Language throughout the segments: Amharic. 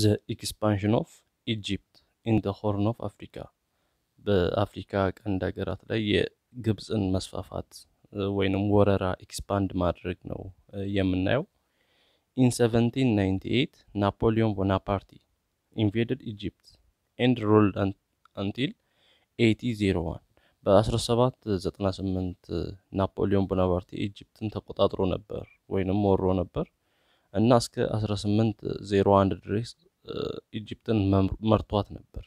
ዘ ኤክስፓንሽን ኦፍ ኢጂፕት ኢን ዘ ሆርን ኦፍ አፍሪካ በአፍሪካ ቀንድ ሀገራት ላይ የግብፅን መስፋፋት ወይንም ወረራ ኤክስፓንድ ማድረግ ነው የምናየው። ኢን 1798 ናፖሊዮን ቦናፓርቲ ኢንቬደድ ኢጂፕት ኤንድ ሮልድ አንቲል 1801 በ1798 ናፖሊዮን ቦናፓርቲ ኢጅፕትን ተቆጣጥሮ ነበር ወይንም ወሮ ነበር። እና እስከ 1801 ድረስ ኢጅፕትን መርቷት ነበር።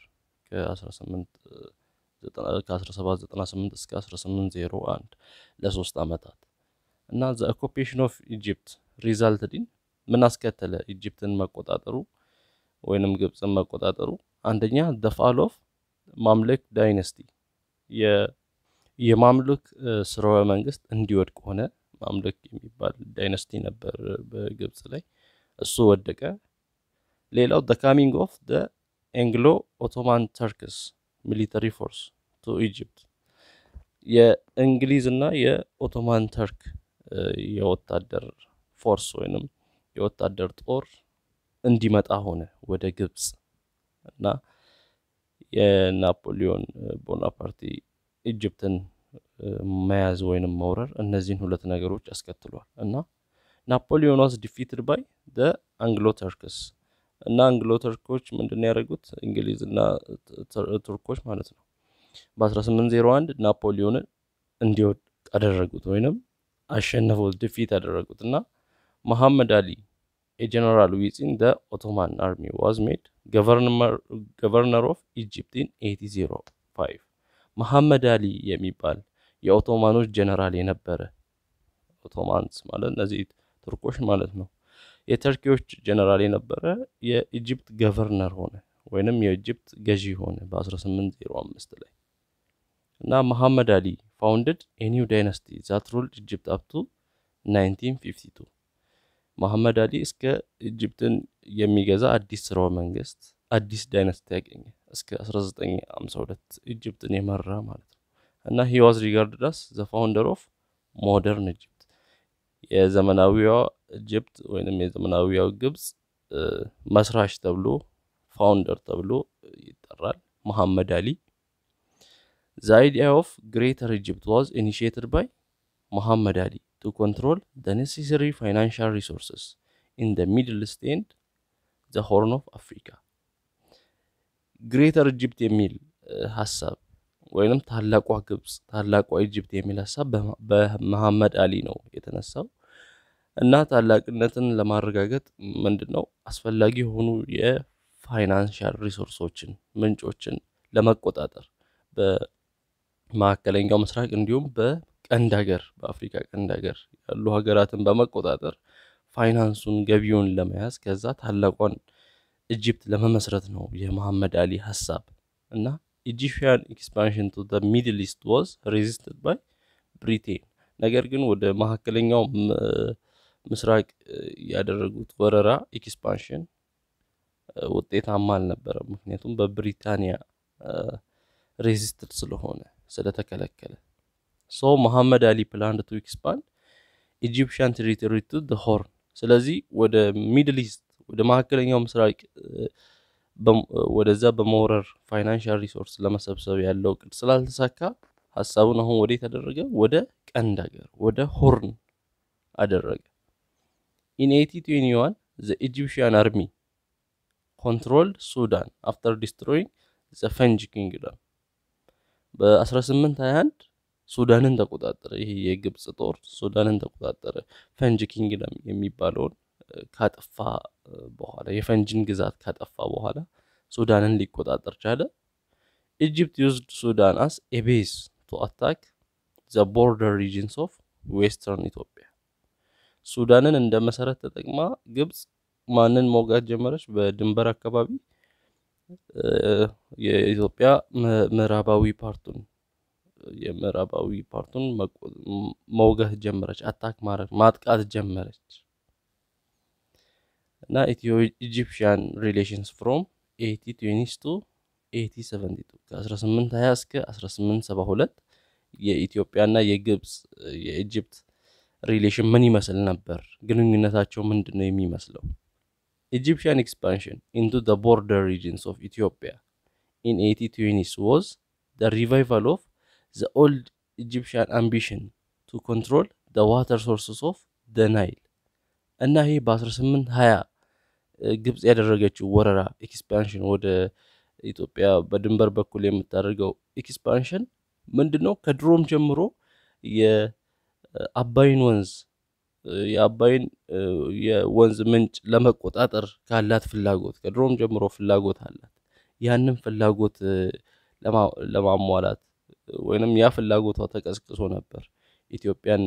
ከ1798 እስከ 1801 ለሶስት ዓመታት እና ዘ ኦኮፔሽን ኦፍ ኢጅፕት ሪዛልትዲን ምን አስከተለ? ኢጅፕትን መቆጣጠሩ ወይንም ግብፅን መቆጣጠሩ አንደኛ ዘ ፋል ኦፍ ማምለክ ዳይነስቲ የማምሉክ ስርወ መንግስት እንዲወድቅ ሆነ። ማምለክ የሚባል ዳይነስቲ ነበር በግብፅ ላይ እሱ ወደቀ። ሌላው ደ ካሚንግ ኦፍ ደ ኤንግሎ ኦቶማን ተርክስ ሚሊተሪ ፎርስ ቱ ኢጅፕት የእንግሊዝ እና የኦቶማን ተርክ የወታደር ፎርስ ወይንም የወታደር ጦር እንዲመጣ ሆነ ወደ ግብፅ እና የናፖሊዮን ቦናፓርቲ ኢጅፕትን መያዝ ወይንም መውረር እነዚህን ሁለት ነገሮች አስከትሏል እና ናፖሊዮን ዋዝ ዲፊትድ ባይ ደ አንግሎ ተርክስ እና አንግሎ ተርኮች ምንድን ያደረጉት እንግሊዝ እና ቱርኮች ማለት ነው በ1801 ናፖሊዮንን እንዲወድ አደረጉት ወይንም አሸነፉት ዲፊት አደረጉት እና መሐመድ አሊ የጀነራል ዊፂን ደ ኦቶማን አርሚ ዋዝ ሜድ ገቨርነር ኦፍ ኢጂፕት ኢን 1805 መሐመድ አሊ የሚባል የኦቶማኖች ጀነራል የነበረ ኦቶማንስ ማለት እነዚህ ቱርኮች ማለት ነው። የተርኪዎች ጀነራል የነበረ የኢጅፕት ገቨርነር ሆነ ወይንም የኢጅፕት ገዢ ሆነ በ1805 ላይ እና መሐመድ አሊ ፋውንድድ ኤኒው ዳይነስቲ ዛት ሩልድ ኢጅፕት አፕቱ 1952 መሐመድ አሊ እስከ ኢጅፕትን የሚገዛ አዲስ ስርወ መንግስት አዲስ ዳይነስቲ ያገኘ እስከ 1952 ኢጅፕትን የመራ ማለት ነው። እና ሂ ዋዝ ሪጋርድድ አስ ዘ ፋውንደር ኦፍ ሞደርን ኢጅፕት የዘመናዊዋ ኢጅፕት ወይንም የዘመናዊዋ ግብፅ መስራች ተብሎ ፋውንደር ተብሎ ይጠራል። መሐመድ አሊ ዘ አይዲያ ኦፍ ግሬተር ኢጅፕት ዋዝ ኢኒሺየትድ ባይ መሐመድ አሊ ቱ ኮንትሮል ዘ ኔሴሰሪ ፋይናንሻል ሪሶርስስ ኢን ዘ ሚድል ኢስት ኤንድ ዘ ሆርን ኦፍ አፍሪካ ግሬተር ኢጅፕት የሚል ሀሳብ ወይንም ታላቋ ግብፅ፣ ታላቋ ኢጅፕት የሚል ሀሳብ በመሐመድ አሊ ነው የተነሳው እና ታላቅነትን ለማረጋገጥ ምንድን ነው አስፈላጊ የሆኑ የፋይናንሻል ሪሶርሶችን ምንጮችን ለመቆጣጠር በመካከለኛው ምስራቅ እንዲሁም በቀንድ ሀገር በአፍሪካ ቀንድ ሀገር ያሉ ሀገራትን በመቆጣጠር ፋይናንሱን ገቢውን ለመያዝ ከዛ ታላቋን ኢጅፕት ለመመስረት ነው የመሐመድ አሊ ሀሳብ እና ኢጂፕሽያን ኤክስፓንሽን ቱ ዘ ሚድል ኢስት ዋዝ ሬዚስትድ ባይ ብሪቴን። ነገር ግን ወደ መካከለኛው ምስራቅ ያደረጉት ወረራ ኤክስፓንሽን ውጤታማ አልነበረም። ምክንያቱም በብሪታንያ ሬዚስትድ ስለሆነ ስለተከለከለ። ሶ መሐመድ አሊ ፕላንድ ቱ ኤክስፓንድ ኢጂፕሽያን ቴሪቶሪ ቱ ሆርን። ስለዚህ ወደ ሚድል ኢስት ወደ መካከለኛው ምስራቅ ወደዛ በመውረር ፋይናንሻል ሪሶርስ ለመሰብሰብ ያለው ቅድ ስላልተሳካ ሀሳቡን አሁን ወደ የተደረገ ወደ ቀንድ ሀገር ወደ ሆርን አደረገ። ኢን ኤቲ ትዌንቲ ዋን ዘ ኢጂፕሽያን አርሚ ኮንትሮልድ ሱዳን አፍተር ዲስትሮይንግ ዘ ፈንጅ ኪንግደም። በ1821 ሱዳንን ተቆጣጠረ። ይህ የግብፅ ጦር ሱዳንን ተቆጣጠረ። ፈንጅ ኪንግደም የሚባለውን ካጠፋ በኋላ የፈንጅን ግዛት ካጠፋ በኋላ ሱዳንን ሊቆጣጠር ቻለ። ኢጅፕት ዩዝድ ሱዳን አስ ኤ ቤዝ ቱ አታክ ዘ ቦርደር ሪጅንስ ኦፍ ዌስተርን ኢትዮጵያ። ሱዳንን እንደ መሰረት ተጠቅማ ግብፅ ማንን መውጋት ጀመረች? በድንበር አካባቢ የኢትዮጵያ ምዕራባዊ ፓርቱን የምዕራባዊ ፓርቱን መውጋት ጀመረች። አታክ ማድረግ ማጥቃት ጀመረች። እና ኢትዮ ኢጂፕሽያን ሪሌሽንስ ፍሮም 1822 1872 ከ1820 እስከ 1872 የኢትዮጵያና የግብፅ የኢጅፕት ሪሌሽን ምን ይመስል ነበር? ግንኙነታቸው ምንድን ነው የሚመስለው? ኢጂፕሽያን ኤክስፓንሽን ኢንቱ ዘ ቦርደር ሪጅንስ ኦፍ ኢትዮጵያ ኢን 1820 ዋዝ ዘ ሪቫይቫል ኦፍ ዘ ኦልድ ኢጂፕሽያን አምቢሽን ቱ ኮንትሮል ዘ ዋተር ሶርስስ ኦፍ ዘ ናይል እና ይሄ በ1820 ግብጽ ያደረገችው ወረራ ኤክስፓንሽን ወደ ኢትዮጵያ በድንበር በኩል የምታደርገው ኤክስፓንሽን ምንድን ነው? ከድሮም ጀምሮ የአባይን ወንዝ የአባይን የወንዝ ምንጭ ለመቆጣጠር ካላት ፍላጎት ከድሮም ጀምሮ ፍላጎት አላት። ያንን ፍላጎት ለማሟላት ወይንም ያ ፍላጎቷ ተቀስቅሶ ነበር ኢትዮጵያን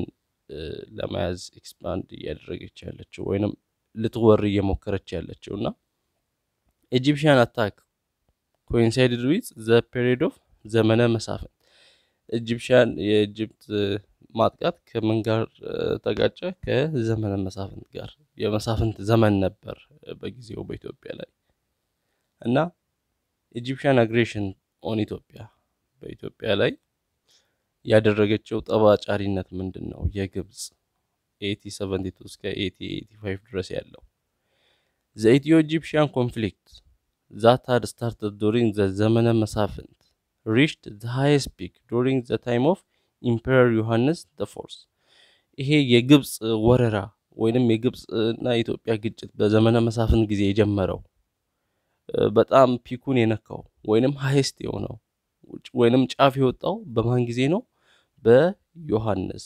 ለመያዝ ኤክስፓንድ እያደረገች ያለችው ወይንም ልትወር እየሞከረች ያለችው እና ኢጂፕሽያን አታክ ኮይንሳይድድ ዊዝ ዘ ፔሪድ ኦፍ ዘመነ መሳፍንት ኢጂፕሽያን የኢጅፕት ማጥቃት ከምን ጋር ተጋጨ? ከዘመነ መሳፍንት ጋር። የመሳፍንት ዘመን ነበር በጊዜው በኢትዮጵያ ላይ እና ኢጂፕሽያን አግሬሽን ኦን ኢትዮጵያ በኢትዮጵያ ላይ ያደረገችው ጠባጫሪነት ምንድን ነው? የግብጽ ኤቲ ሰቨንቲ እስከ ኤቲ ኤቲ ድረስ ያለው ዘ ኢትዮ ኢጂፕሽያን ኮንፍሊክት ዛት ሃድ ስታርትድ ዱሪንግ ዘ ዘመነ መሳፍንት ሪችድ ዘ ሃይስት ፒክ ዱሪንግ ዘ ታይም ኦፍ ኢምፔረር ዮሐንስ ዘ ፎርስ ይሄ የግብፅ ወረራ ወይንም የግብፅና እና የኢትዮጵያ ግጭት በዘመነ መሳፍንት ጊዜ የጀመረው በጣም ፒኩን የነካው ወይንም ሃይስት የሆነው ወይንም ጫፍ የወጣው በማን ጊዜ ነው? በዮሐንስ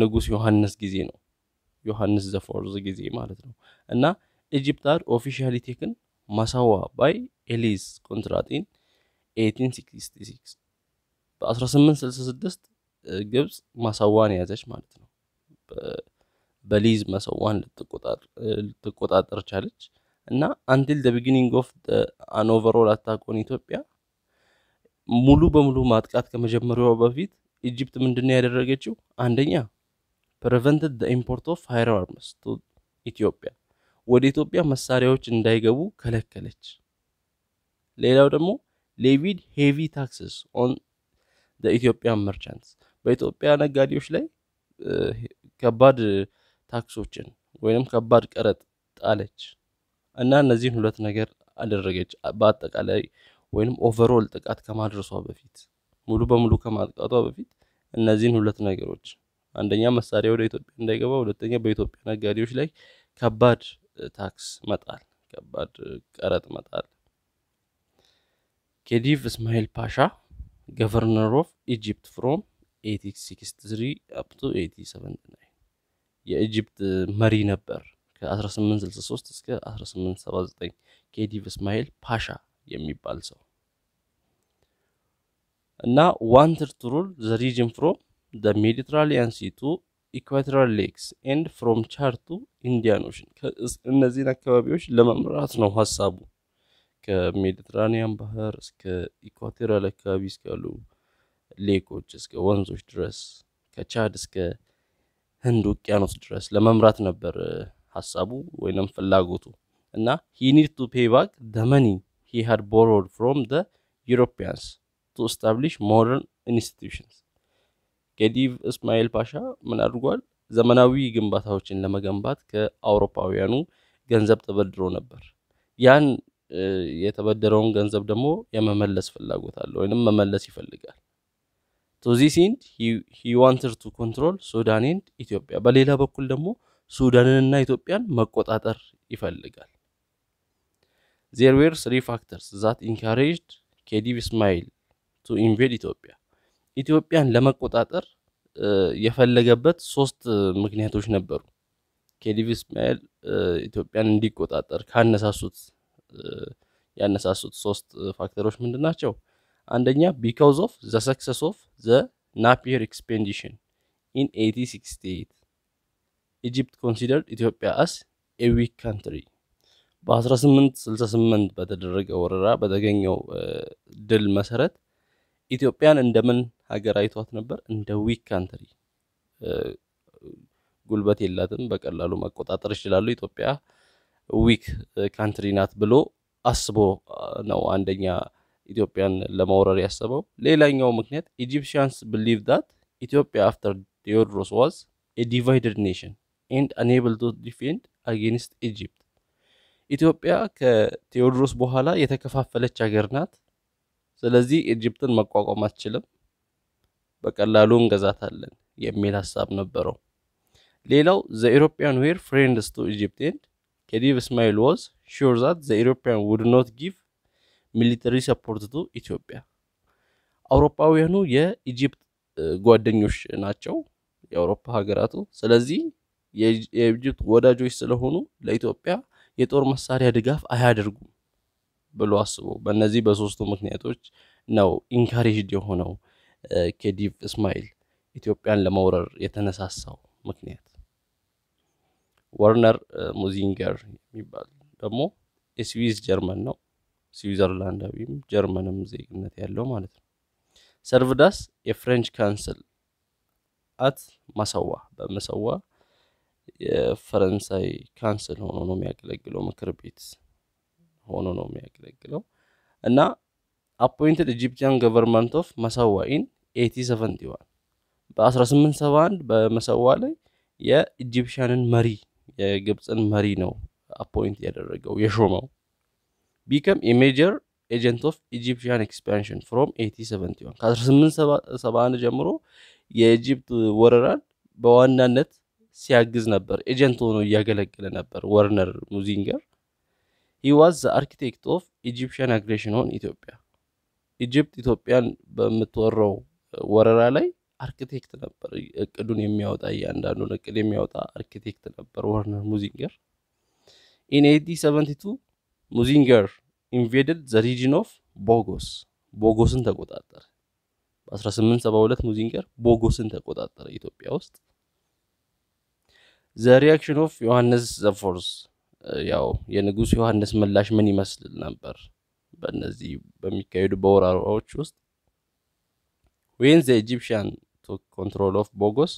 ንጉስ ዮሐንስ ጊዜ ነው። ዮሐንስ ዘፎርዝ ጊዜ ማለት ነው። እና ኢጂፕታር ኦፊሻሊ ቴክን ማሳዋ ባይ ኤሊዝ ኮንትራቲን 1866 በ1866 ግብፅ ማሳዋን የያዘች ማለት ነው። በሊዝ ማሳዋን ልትቆጣጠር ቻለች። እና አንቲል ደ ቢግኒንግ ኦፍ አኖቨሮል አታቆን ኢትዮጵያ ሙሉ በሙሉ ማጥቃት ከመጀመሪያው በፊት ኢጅፕት ምንድን ያደረገችው? አንደኛ ፕሬቨንትድ ደ ኢምፖርት ኦፍ ፋየር አርምስ ቱ ኢትዮጵያ ወደ ኢትዮጵያ መሳሪያዎች እንዳይገቡ ከለከለች። ሌላው ደግሞ ሌቪድ ሄቪ ታክስስ ኦን ደ ኢትዮጵያን መርቻንትስ በኢትዮጵያ ነጋዴዎች ላይ ከባድ ታክሶችን ወይም ከባድ ቀረጥ ጣለች እና እነዚህን ሁለት ነገር አደረገች። በአጠቃላይ ወይም ኦቨርኦል ጥቃት ከማድረሷ በፊት ሙሉ በሙሉ ከማጥቃቷ በፊት እነዚህን ሁለት ነገሮች፣ አንደኛ መሳሪያ ወደ ኢትዮጵያ እንዳይገባ፣ ሁለተኛ በኢትዮጵያ ነጋዴዎች ላይ ከባድ ታክስ መጣል፣ ከባድ ቀረጥ መጣል። ኬዲቭ እስማኤል ፓሻ ገቨርነር ኦፍ ኢጂፕት ፍሮም 1863 አፕ ቱ የኢጂፕት መሪ ነበር ከ1863 እስከ 1879 ኬዲቭ እስማኤል ፓሻ የሚባል ሰው እና ዋንትድ ቱ ሩል ዘ ሪጅን ፍሮም ዘ ሜዲትራሊያን ሲ ቱ ኢኳቶሪያል ሌክስ ኤንድ ፍሮም ቱ ኢንዲያን ኦሽን እነዚህን አካባቢዎች ለመምራት ነው ሀሳቡ። ከሜዲትራኒያን ባህር እስከ ኢኳቶሪያል አካባቢ እስካሉ ሌኮች እስከ ወንዞች ድረስ ከቻድ እስከ ህንድ ውቅያኖስ ድረስ ለመምራት ነበር ሀሳቡ ወይም ፍላጎቱ እና ሂ ኒድ ቱ ፔይ ባክ ደመኒ ሂ ሃድ ቦሮድ ፍሮም ደ ዩሮፒያንስ to establish modern institutions ገዲቭ እስማኤል ፓሻ ምን አድርጓል? ዘመናዊ ግንባታዎችን ለመገንባት ከአውሮፓውያኑ ገንዘብ ተበድሮ ነበር። ያን የተበደረውን ገንዘብ ደግሞ የመመለስ ፍላጎት አለ ወይንም መመለስ ይፈልጋል። ቶ ዚስ ኢንድ ሂ ዋንትድ ቱ ኮንትሮል ሱዳን ኤንድ ኢትዮጵያ። በሌላ በኩል ደግሞ ሱዳንንና ኢትዮጵያን መቆጣጠር ይፈልጋል። ዜር ዌር ስሪ ፋክተርስ ዛት ኢንካሬጅድ ኬዲቭ እስማኤል ቱ ኢንቬድ ኢትዮጵያ ኢትዮጵያን ለመቆጣጠር የፈለገበት ሶስት ምክንያቶች ነበሩ። ኬዲቭ እስማኤል ኢትዮጵያን እንዲቆጣጠር ካነሳሱት ያነሳሱት ሶስት ፋክተሮች ምንድን ናቸው? አንደኛ ቢካውዝ ኦፍ ዘ ሰክሰስ ኦፍ ዘ ናፒየር ኤክስፔንዲሽን ኢን 1868 ኢጂፕት ኮንሲደርድ ኢትዮጵያ አስ ኤ ዊክ ካንትሪ በ1868 በተደረገ ወረራ በተገኘው ድል መሰረት ኢትዮጵያን እንደምን ሀገር አይቷት ነበር? እንደ ዊክ ካንትሪ ጉልበት የላትም፣ በቀላሉ መቆጣጠር ይችላሉ፣ ኢትዮጵያ ዊክ ካንትሪ ናት ብሎ አስቦ ነው አንደኛ ኢትዮጵያን ለመውረር ያሰበው። ሌላኛው ምክንያት ኢጂፕሽያንስ ብሊቭ ዳት ኢትዮጵያ አፍተር ቴዎድሮስ ዋዝ ኤ ዲቫይደድ ኔሽን ኤንድ አንኤብል ቱ ዲፌንድ አጌንስት ኢጂፕት። ኢትዮጵያ ከቴዎድሮስ በኋላ የተከፋፈለች ሀገር ናት። ስለዚህ ኢጅፕትን መቋቋም አትችልም፣ በቀላሉ እንገዛታለን የሚል ሀሳብ ነበረው። ሌላው ዘ ኢሮፒያን ዌር ፍሬንድስ ቱ ኢጅፕት ኤንድ ከዲቭ እስማኤል ዋዝ ሹር ዛት ዘ ኢሮፒያን ውድ ኖት ጊቭ ሚሊተሪ ሰፖርት ቱ ኢትዮጵያ። አውሮፓውያኑ የኢጅፕት ጓደኞች ናቸው የአውሮፓ ሀገራቱ። ስለዚህ የኢጅፕት ወዳጆች ስለሆኑ ለኢትዮጵያ የጦር መሳሪያ ድጋፍ አያደርጉም። ብሎ አስቦ በእነዚህ በሶስቱ ምክንያቶች ነው ኢንካሬጅድ የሆነው ኬዲቭ እስማኤል ኢትዮጵያን ለመውረር የተነሳሳው ምክንያት። ወርነር ሙዚንገር የሚባል ደግሞ የስዊዝ ጀርመን ነው። ስዊዘርላንዳዊም ጀርመንም ዜግነት ያለው ማለት ነው። ሰርቭዳስ የፍሬንች ካንስል አት ማሰዋ በመሰዋ የፈረንሳይ ካንስል ሆኖ ነው የሚያገለግለው ምክር ቤት ሆኖ ነው የሚያገለግለው እና አፖይንትድ ኢጂፕቲያን ገቨርንመንት ኦፍ መሰዋ ኢን ኤቲ ሰቨንቲ ዋን በ1871 በመሰዋ ላይ የኢጂፕሽያንን መሪ የግብፅን መሪ ነው አፖይንት ያደረገው የሾመው ቢከም የሜጀር ኤጀንት ኦፍ ኢጂፕሽያን ኤክስፓንሽን ፍሮም ኤቲ ሰቨንቲ ዋን ከ1871 ጀምሮ የኢጂፕት ወረራን በዋናነት ሲያግዝ ነበር ኤጀንት ሆኖ እያገለገለ ነበር ወርነር ሙዚንገር ሂ ዋዝ ዘ አርኪቴክት ኦፍ ኢጂፕሽያን አግሬሽን ኦን ኢትዮጵያ። ኢጅፕት ኢትዮጵያን በምትወረው ወረራ ላይ አርኪቴክት ነበር። እቅዱን የሚያወጣ እያንዳንዱን እቅድ የሚያወጣ አርኪቴክት ነበር ወርነር ሙዚንገር። ኢን 1872 ሙዚንገር ኢንቬድድ ዘ ሪጅን ኦፍ ቦጎስ፣ ቦጎስን ተቆጣጠረ። በ1872 ሙዚንገር ቦጎስን ተቆጣጠረ ኢትዮጵያ ውስጥ። ዘ ሪያክሽን ኦፍ ዮሐንስ ዘፎርስ ያው የንጉሥ ዮሐንስ ምላሽ ምን ይመስል ነበር? በእነዚህ በሚካሄዱ በወረራዎች ውስጥ ዌን ዘ ኢጂፕሽያን ቶክ ኮንትሮል ኦፍ ቦጎስ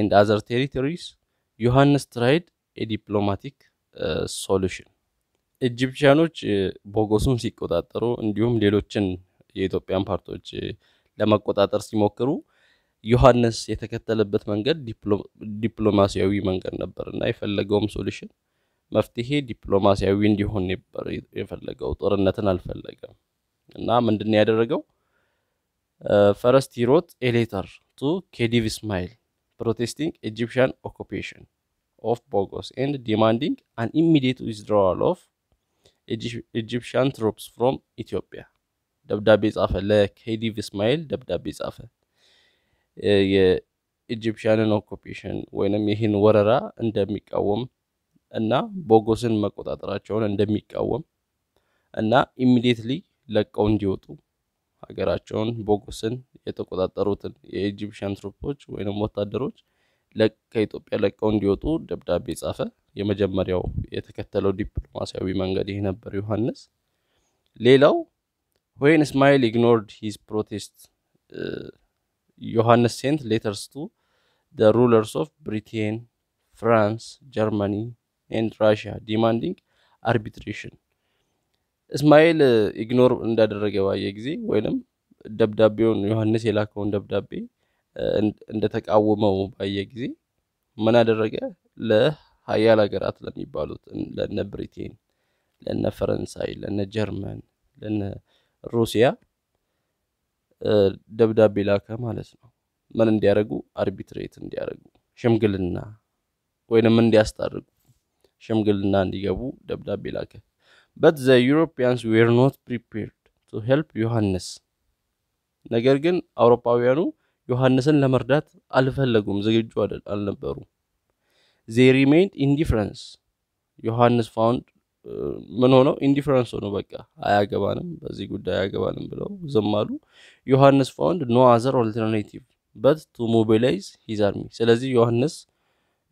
ኤንድ አዘር ቴሪቶሪስ ዮሐንስ ትራይድ ዲፕሎማቲክ ሶሉሽን ኢጂፕሽያኖች ቦጎሱን ሲቆጣጠሩ እንዲሁም ሌሎችን የኢትዮጵያን ፓርቶች uh, ለመቆጣጠር ሲሞክሩ ዮሐንስ የተከተለበት መንገድ ዲፕሎማሲያዊ መንገድ ነበር እና የፈለገውም ሶሉሽን መፍትሄ ዲፕሎማሲያዊ እንዲሆን ነበር የፈለገው፣ ጦርነትን አልፈለገም። እና ምንድን ያደረገው? ፈረስት ሂሮት ኤሌተር ቱ ኬዲቭ ስማይል ፕሮቴስቲንግ ኢጂፕሽያን ኦኩፔሽን ኦፍ ቦጎስ ኤንድ ዲማንዲንግ አን ኢሚዲየት ዊዝድራዋል ኦፍ ኢጂፕሽያን ትሮፕስ ፍሮም ኢትዮጵያ። ደብዳቤ ጻፈ፣ ለኬዲቭ ስማይል ደብዳቤ ጻፈ። የኢጂፕሽንን ኦኩፔሽን ወይንም ይህን ወረራ እንደሚቃወም እና ቦጎስን መቆጣጠራቸውን እንደሚቃወም እና ኢሚዲየትሊ ለቀው እንዲወጡ ሀገራቸውን ቦጎስን የተቆጣጠሩትን የኢጂፕሽያን ትሩፖች ወይም ወታደሮች ከኢትዮጵያ ለቀው እንዲወጡ ደብዳቤ ጻፈ። የመጀመሪያው የተከተለው ዲፕሎማሲያዊ መንገድ ይህ ነበር ዮሐንስ። ሌላው ዌን እስማኤል ኢግኖርድ ሂዝ ፕሮቴስት ዮሐንስ ሴንት ሌተርስ ቱ ሩለርስ ኦፍ ብሪቴን፣ ፍራንስ፣ ጀርመኒ ኤንድ ራሽያ ዲማንዲንግ አርቢትሬሽን። እስማኤል ኢግኖር እንዳደረገ ባየ ጊዜ ወይንም ደብዳቤውን ዮሐንስ የላከውን ደብዳቤ እንደተቃወመው ባየ ጊዜ ምን አደረገ? ለሀያል ሀገራት ለሚባሉት ለነ ብሪቴን፣ ለነ ፈረንሳይ፣ ለነ ጀርመን፣ ለነ ሩሲያ ደብዳቤ ላከ ማለት ነው። ምን እንዲያደርጉ? አርቢትሬት እንዲያደርጉ፣ ሽምግልና ወይንም እንዲያስታርጉ ሽምግልና እንዲገቡ ደብዳቤ ላከ። በት ዘ ዩሮፒያንስ ዌር ኖት ፕሪፔርድ ቱ ሄልፕ ዮሐንስ። ነገር ግን አውሮፓውያኑ ዮሐንስን ለመርዳት አልፈለጉም፣ ዝግጁ አልነበሩም። ዜ ሪሜይንድ ኢንዲፍረንስ። ዮሐንስ ፋውንድ uh, ምን ሆነው ኢንዲፍረንስ ሆኖ በቃ አያገባንም፣ በዚህ ጉዳይ አያገባንም ብለው ዝም አሉ። ዮሐንስ ፋውንድ ኖ አዘር አልተርናቲቭ በት ቱ ሞቢላይዝ ሂዝ አርሚ። ስለዚህ ዮሐንስ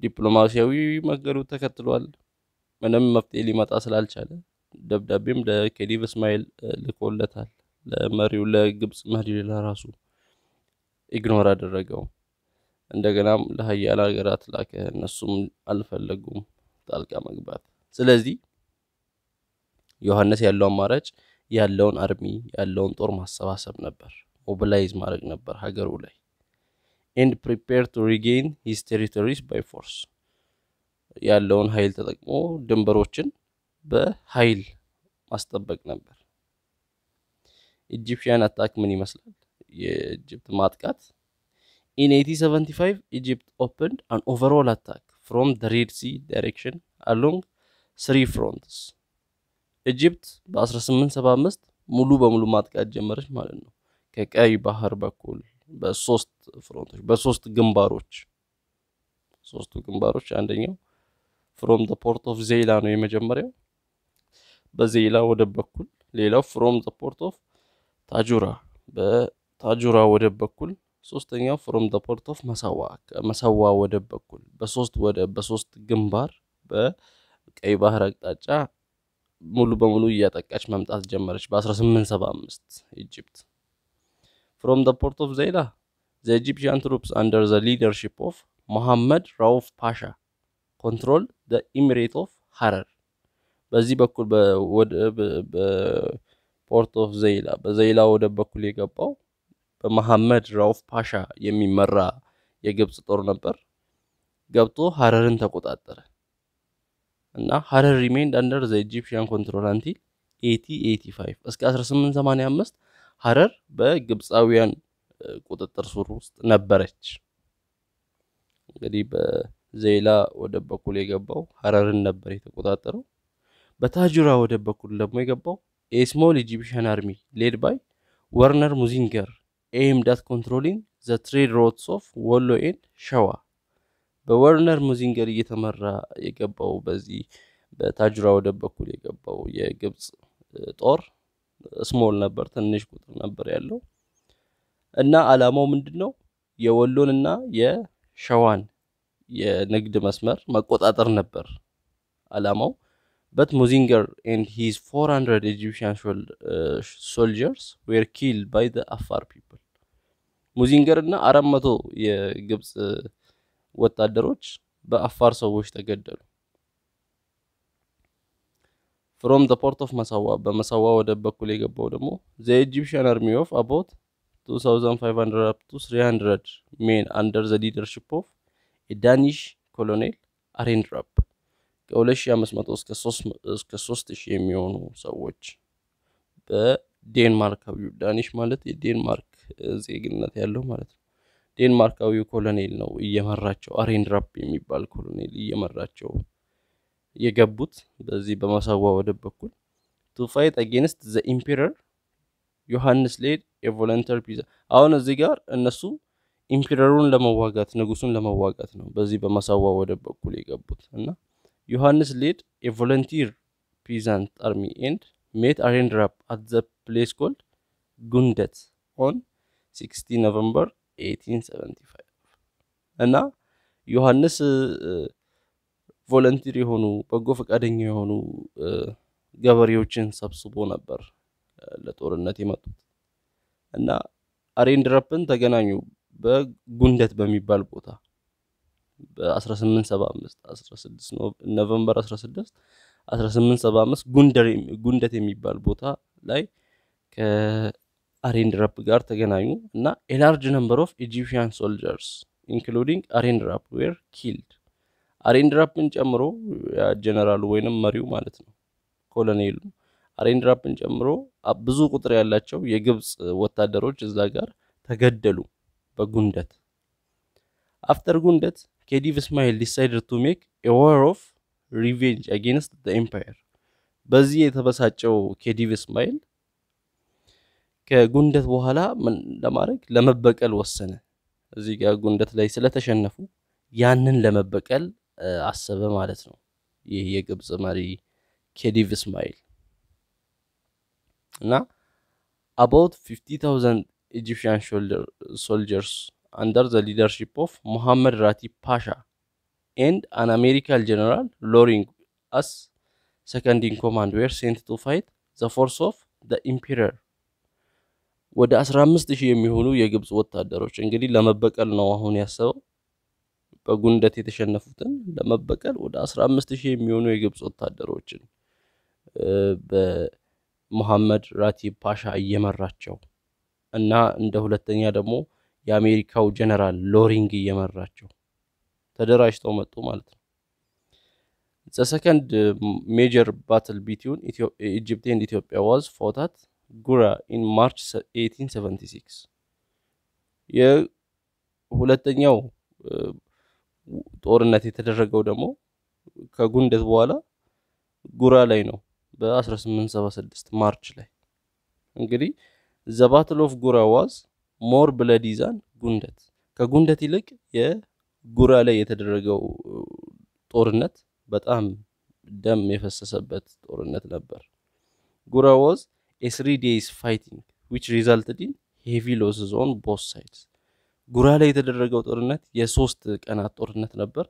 ዲፕሎማሲያዊ መገዱ ተከትሏል። ምንም መፍትሄ ሊመጣ ስላልቻለ ደብዳቤም ለኬሊቭ እስማኤል ልኮለታል። ለመሪው ለግብፅ መሪ ለራሱ ኢግኖር አደረገው። እንደገናም ለሀያል ሀገራት ላከ። እነሱም አልፈለጉም ጣልቃ መግባት። ስለዚህ ዮሐንስ ያለው አማራጭ ያለውን አርሚ ያለውን ጦር ማሰባሰብ ነበር፣ ሞቢላይዝ ማድረግ ነበር ሀገሩ ላይ ኤንድ ፕሪፔር ቱ ሪጌን ሂስ ቴሪቶሪስ ባይ ፎርስ ያለውን ኃይል ተጠቅሞ ድንበሮችን በኃይል ማስጠበቅ ነበር። ኢጂፕሽያን አታክ ምን ይመስላል? የኢጅፕት ማጥቃት ኢን 1875 ኢጂፕት ኦፕንድ አን ኦቨርኦል አታክ ፍሮም ደ ሬድ ሲ ዳይሬክሽን አሎንግ ስሪ ፍሮንትስ። ኢጂፕት በ1875 ሙሉ በሙሉ ማጥቃት ጀመረች ማለት ነው። ከቀይ ባህር በኩል በሶስት ፍሮንቶች በሶስት ግንባሮች ሶስቱ ግንባሮች አንደኛው ፍሮም ዘ ፖርት ኦፍ ዜይላ ነው የመጀመሪያው በዜይላ ወደብ በኩል ሌላው ፍሮም ዘ ፖርት ኦፍ ታጁራ በታጁራ ወደብ በኩል ሶስተኛው ፍሮም ዘ ፖርት ኦፍ መሰዋ ከመሰዋ ወደብ በኩል በሶስት ወደ በሶስት ግንባር በቀይ ባህር አቅጣጫ ሙሉ በሙሉ እያጠቃች መምጣት ጀመረች በ1875 ኢጅፕት ፍሮም ዘ ፖርት ኦፍ ዘይላ ዘ ኢጂፕሽያን ትሩፕስ አንደር ዘ ሊደርሺፕ ኦፍ መሐመድ ራውፍ ፓሻ ኮንትሮል ኢሚሬት ኦፍ ሀረር በዚህ በኩል በፖርት ኦፍ ዘይላ በዘይላ ወደብ በኩል የገባው በመሐመድ ራውፍ ፓሻ የሚመራ የግብፅ ጦር ነበር። ገብቶ ሀረርን ተቆጣጠረ እና ሀረር ሪሜንድ አንደር ዘ ኢጂፕሽያን ኮንትሮል አንቲል 1885 እስከ 1885 ሀረር በግብፃውያን ቁጥጥር ስር ውስጥ ነበረች። እንግዲህ ዘይላ ወደብ በኩል የገባው ሀረርን ነበር የተቆጣጠረው። በታጁራ ወደብ በኩል ደግሞ የገባው ኤስሞል ኢጂፕሽን አርሚ ሌድ ባይ ወርነር ሙዚንገር ኤም ዳት ኮንትሮሊንግ ዘ ትሬድ ሮድስ ኦፍ ወሎ ሸዋ በወርነር ሙዚንገር እየተመራ የገባው በዚህ በታጁራ ወደብ በኩል የገባው የግብፅ ጦር ስሞል ነበር፣ ትንሽ ቁጥር ነበር ያለው እና አላማው ምንድን ነው? የወሎንና የሸዋን የንግድ መስመር መቆጣጠር ነበር አላማው በት ሙዚንገር ኤንድ ሂዝ 400 ኢጂፕሽያን ሶልጀርስ ዌር ኪል ባይ ዘ አፋር ፒፕል ሙዚንገር እና አራት መቶ የግብፅ ወታደሮች በአፋር ሰዎች ተገደሉ። ፍሮም ዘ ፖርት ኦፍ መሳዋ በመሳዋ ወደ በኩል የገባው ደግሞ ዘ ኢጂፕሽያን አርሚ ኦፍ አቦት 2500 ቱ 300 ሜን አንደር ዘ ሊደርሽፕ ኦፍ የዳኒሽ ኮሎኔል አሬንድራፕ ከ2500 እስከ 3000 የሚሆኑ ሰዎች በዴንማርካዊው ዳኒሽ ማለት የዴንማርክ ዜግነት ያለው ማለት ነው። ዴንማርካዊው ኮሎኔል ነው እየመራቸው አሬንድራፕ የሚባል ኮሎኔል እየመራቸው የገቡት በዚህ በማሳዋ ወደብ በኩል ቱ ፋይት አጌንስት ዘ ኢምፔረር ዮሐንስ ሌድ የቮለንተር ፒዛ አሁን እዚህ ጋር እነሱ ኢምፒረሩን ለመዋጋት ንጉሱን ለመዋጋት ነው በዚህ በማሳዋ ወደ በኩል የገቡት እና ዮሐንስ ሌድ የቮለንቲር ፒዛንት አርሚ ኤንድ ሜት አሬንድራፕ አት ዘ ፕሌስ ኮልድ ጉንደት ኦን 6 ኖቨምበር 1875 እና ዮሐንስ ቮለንቲር የሆኑ በጎ ፈቃደኛ የሆኑ ገበሬዎችን ሰብስቦ ነበር ለጦርነት የመጡት እና አሬንድራፕን ተገናኙ በጉንደት በሚባል ቦታ በ1875 16 ኖቨምበር 16 1875 ጉንደት የሚባል ቦታ ላይ ከአሬንድራፕ ጋር ተገናኙ እና ኤላርጅ ነምበር ኦፍ ኢጂፕሽያን ሶልጀርስ ኢንክሉዲንግ አሬንድራፕ ዌር ኪልድ አሬንድራፕን ጨምሮ ጀነራሉ ወይንም መሪው ማለት ነው ኮሎኔሉ አሬንድራፕን ጨምሮ ብዙ ቁጥር ያላቸው የግብፅ ወታደሮች እዛ ጋር ተገደሉ። Bagundet. After Gundet, Khedive Ismail decided to make a war of revenge against the empire. በዚህ የተበሳጨው ኬዲቭ እስማኤል ከጉንደት በኋላ ምን ለማድረግ ለመበቀል ወሰነ። እዚህ ጋር ጉንደት ላይ ስለተሸነፉ ያንን ለመበቀል አሰበ ማለት ነው። ይህ የግብፅ መሪ ኬዲቭ እስማኤል እና አባውት 50000 Egyptian soldiers under the leadership of Mohammad Rati Pasha and an American general, Loring, as second in command were sent to fight the force of the emperor። ወደ 15 ሺህ የሚሆኑ የግብፅ ወታደሮች እንግዲህ ለመበቀል ነው አሁን ያሰበው። በጉንደት የተሸነፉትን ለመበቀል ወደ 15 ሺህ የሚሆኑ የግብፅ ወታደሮችን በመሐመድ ራቲብ ፓሻ እየመራቸው እና እንደ ሁለተኛ ደግሞ የአሜሪካው ጀነራል ሎሪንግ እየመራቸው ተደራጅተው መጡ ማለት ነው። ሰከንድ ሜጀር ባትል ቢትዊን ኢጅፕት ኢትዮጵያ ዋዝ ፎታት ጉራ ኢን ማርች 1876 የሁለተኛው um, ጦርነት የተደረገው ደግሞ ከጉንደት በኋላ ጉራ ላይ ነው በ1876 ማርች ላይ እንግዲህ ዘ ባትል ኦፍ ጉራ ዋዝ ሞር ብለዲ ዛን ጉንደት። ከጉንደት ይልቅ የጉራ ላይ የተደረገው ጦርነት በጣም ደም የፈሰሰበት ጦርነት ነበር። ጉራ ዋዝ ኤ ስሪ ዴይስ ፋይቲንግ ዊች ሪዛልትድ ኢን ሄቪ ሎስስ ኦን ቦስ ሳይድስ። ጉራ ላይ የተደረገው ጦርነት የሶስት ቀናት ጦርነት ነበር።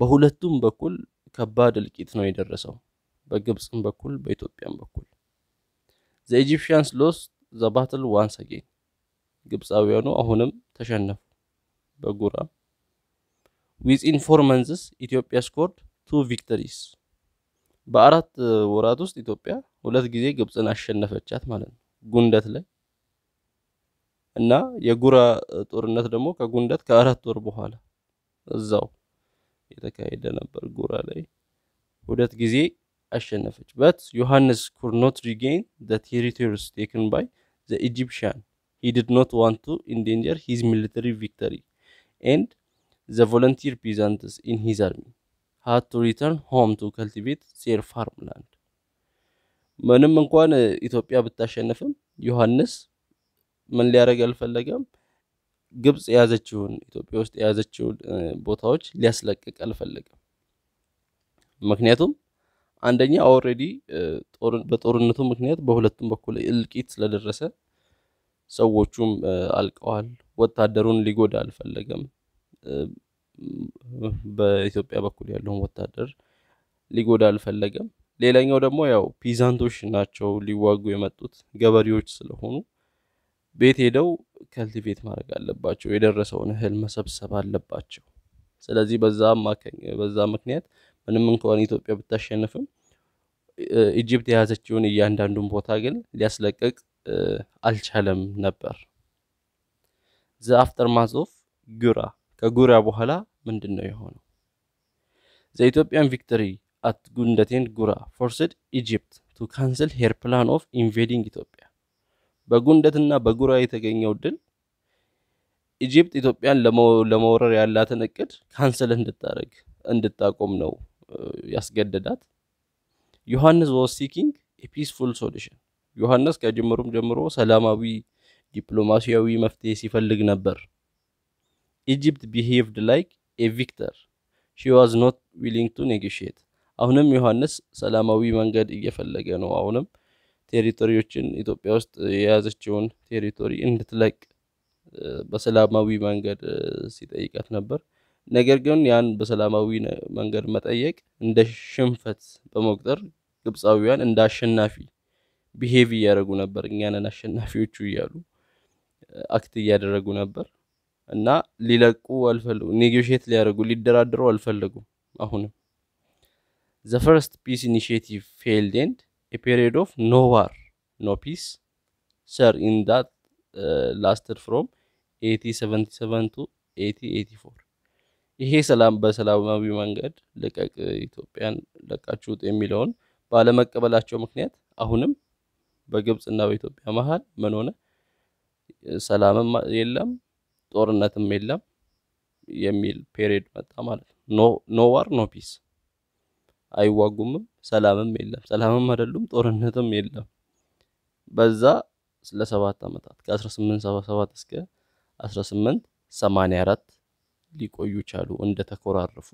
በሁለቱም በኩል ከባድ እልቂት ነው የደረሰው፣ በግብፅም በኩል በኢትዮጵያም በኩል ዘ ኢጂፕሽያንስ ሎስት ዘባትል ዋንስ አጌን ግብፃውያኑ አሁንም ተሸነፉ በጉራ ዊዝኢን ፎር መንዝስ ኢትዮጵያ ስኮርድ ቱ ቪክተሪስ በአራት ወራት ውስጥ ኢትዮጵያ ሁለት ጊዜ ግብፅን አሸነፈቻት ማለት ነው ጉንደት ላይ እና የጉራ ጦርነት ደግሞ ከጉንደት ከአራት ወር በኋላ እዛው የተካሄደ ነበር ጉራ ላይ ሁለት ጊዜ አሸነፈች። በት ዮሐንስ ኩድ ኖት ሪጌን ዘ ቴሪቶሪስ ቴክን ባይ ዘ ኢጂፕሽያን ሂ ዲድ ኖት ዋንት ቱ ኢንዴንጀር ሂዝ ሚሊተሪ ቪክተሪ ኤንድ ዘ ቮለንቲር ፒዛንትስ ኢን ሂዝ አርሚ ሃድ ቱ ሪተርን ሆም ቱ ከልቲቬት ሴር ላንድ። ምንም እንኳን ኢትዮጵያ ብታሸንፍም ዮሐንስ ምን ሊያደርግ አልፈለገም። ግብፅ የያዘችውን ኢትዮጵያ ውስጥ የያዘችውን ቦታዎች ሊያስለቅቅ አልፈለገም። ምክንያቱም አንደኛ ኦልሬዲ በጦርነቱ ምክንያት በሁለቱም በኩል እልቂት ስለደረሰ ሰዎቹም አልቀዋል። ወታደሩን ሊጎዳ አልፈለገም። በኢትዮጵያ በኩል ያለውን ወታደር ሊጎዳ አልፈለገም። ሌላኛው ደግሞ ያው ፒዛንቶች ናቸው ሊዋጉ የመጡት ገበሬዎች ስለሆኑ ቤት ሄደው ከልቲቬት ማድረግ አለባቸው፣ የደረሰውን እህል መሰብሰብ አለባቸው። ስለዚህ በዛ በዛ ምክንያት ምንም እንኳን ኢትዮጵያ ብታሸንፍም ኢጅፕት የያዘችውን እያንዳንዱን ቦታ ግን ሊያስለቅቅ አልቻለም ነበር። ዘ አፍተር ማዞፍ ጉራ ከጉራ በኋላ ምንድን ነው የሆነው? ዘ ኢትዮጵያን ቪክቶሪ አት ጉንደቴን ጉራ ፎርስድ ኢጅፕት ቱ ካንስል ሄር ፕላን ኦፍ ኢንቬዲንግ ኢትዮጵያ። በጉንደትና በጉራ የተገኘው ድል ኢጅፕት ኢትዮጵያን ለመውረር ያላትን እቅድ ካንስል እንድታደርግ እንድታቆም ነው ያስገደዳት ዮሐንስ ዋስ ሲኪንግ ፒስፉል ሶሉሽን። ዮሐንስ ከጅምሩም ጀምሮ ሰላማዊ ዲፕሎማሲያዊ መፍትሄ ሲፈልግ ነበር። ኢጂፕት ቢሄቭድ ላይክ ኤ ቪክተር ሺ ዋዝ ኖት ዊሊንግ ቱ ኔጎሺየት። አሁንም ዮሐንስ ሰላማዊ መንገድ እየፈለገ ነው። አሁንም ቴሪቶሪዎችን ኢትዮጵያ ውስጥ የያዘችውን ቴሪቶሪ እንድትለቅ በሰላማዊ መንገድ ሲጠይቃት ነበር። ነገር ግን ያን በሰላማዊ መንገድ መጠየቅ እንደ ሽንፈት በመቁጠር ግብፃዊያን እንደ አሸናፊ ቢሄቭ እያደረጉ ነበር። እኛንን አሸናፊዎቹ እያሉ አክት እያደረጉ ነበር እና ሊለቁ አልፈለጉ፣ ኔጎሽት ሊያደርጉ ሊደራደሩ አልፈለጉም። አሁንም ዘ ፈርስት ፒስ ኢኒሽቲቭ ፌልድ ኤንድ ኤ ፔሪድ ኦፍ ኖ ዋር ኖ ፒስ ሰር ኢን ዳት ላስትድ ፍሮም 1877 ቱ 1884 ይሄ ሰላም በሰላማዊ መንገድ ልቀቅ ኢትዮጵያን ለቃችሁት የሚለውን ባለመቀበላቸው ምክንያት አሁንም በግብፅና በኢትዮጵያ መሀል ምን ሆነ? ሰላምም የለም ጦርነትም የለም የሚል ፔሪድ መጣ ማለት ነው። ኖ ዋር ኖ ፒስ፣ አይዋጉምም፣ ሰላምም የለም፣ ሰላምም አይደሉም፣ ጦርነትም የለም። በዛ ለሰባት ዓመታት ከ1877 እስከ 1884 ሊቆዩ ቻሉ እንደተኮራረፉ